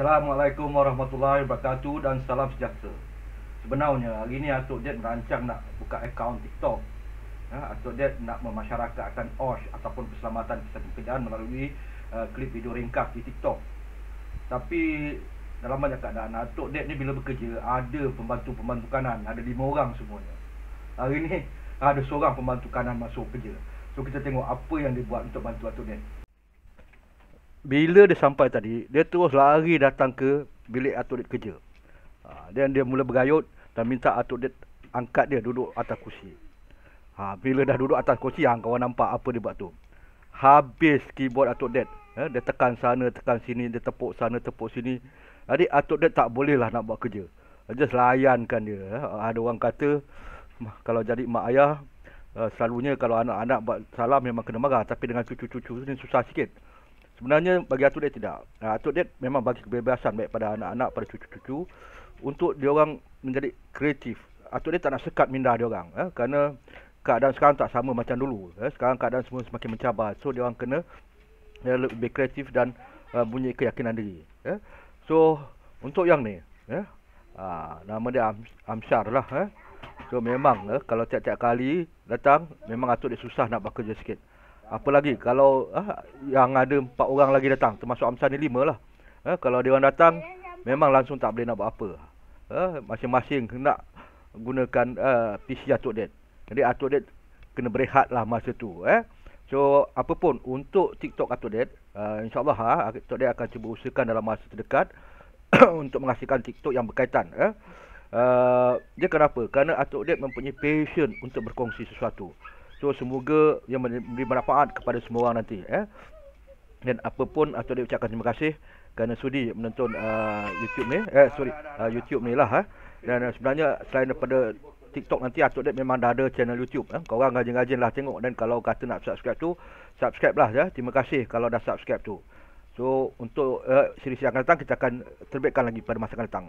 Assalamualaikum warahmatullahi wabarakatuh dan salam sejahtera. Sebenarnya hari ini Atuk Dad merancang nak buka akaun TikTok. Ya, Atuk Dad nak memasyarakatkan OSH ataupun keselamatan kesan pekerjaan melalui uh, klip video ringkas di TikTok. Tapi dalam banyak keadaan Atuk Dad ni bila bekerja ada pembantu-pembantu kanan. Ada lima orang semuanya. Hari ini ada seorang pembantu kanan masuk kerja. So kita tengok apa yang dibuat untuk bantu Atuk Dad bila dia sampai tadi, dia terus lari datang ke bilik Atuk Dek kerja. Ha, dan dia mula bergayut dan minta Atuk Dek angkat dia duduk atas kursi. Ha, bila dah duduk atas kursi, yang ah, kawan nampak apa dia buat tu. Habis keyboard Atuk Dek. Eh, dia tekan sana, tekan sini, dia tepuk sana, tepuk sini. Jadi Atuk Dek tak bolehlah nak buat kerja. Just layankan dia. Eh. Ada orang kata, kalau jadi mak ayah, eh, selalunya kalau anak-anak buat salah memang kena marah. Tapi dengan cucu-cucu ni susah sikit sebenarnya bagi atuk dia tidak. Uh, atuk dia memang bagi kebebasan baik pada anak-anak, pada cucu-cucu untuk dia orang menjadi kreatif. Atuk dia tak nak sekat minda dia orang eh, kerana keadaan sekarang tak sama macam dulu. Eh. Sekarang keadaan semua semakin mencabar. So dia orang kena dia eh, lebih kreatif dan uh, eh, punya keyakinan diri. Eh. So untuk yang ni, eh, uh, nama dia Am Amsyar lah. Eh. So memang eh, kalau tiap-tiap kali datang, memang atuk dia susah nak bekerja sikit apa lagi kalau ah, yang ada empat orang lagi datang termasuk Amsa ni lima lah eh, kalau dia orang datang memang langsung tak boleh nak buat apa eh, masing-masing nak gunakan uh, ah, PC Atuk Dad jadi Atuk Dad kena berehat lah masa tu eh. so apa untuk TikTok Atuk Dad uh, insyaAllah ha, Atuk Dad akan cuba usahakan dalam masa terdekat untuk menghasilkan TikTok yang berkaitan eh. Uh, dia kenapa? Kerana Atuk Dad mempunyai passion untuk berkongsi sesuatu. So semoga ia memberi manfaat kepada semua orang nanti eh. Dan apapun atau ah, dia ucapkan terima kasih kerana sudi menonton uh, YouTube ni eh sorry uh, YouTube ni lah eh. Dan uh, sebenarnya selain daripada TikTok nanti Atuk Dek memang dah ada channel YouTube eh. Korang rajin-rajin lah tengok Dan kalau kata nak subscribe tu Subscribe lah ya Terima kasih kalau dah subscribe tu So untuk uh, eh, siri-siri akan datang Kita akan terbitkan lagi pada masa akan datang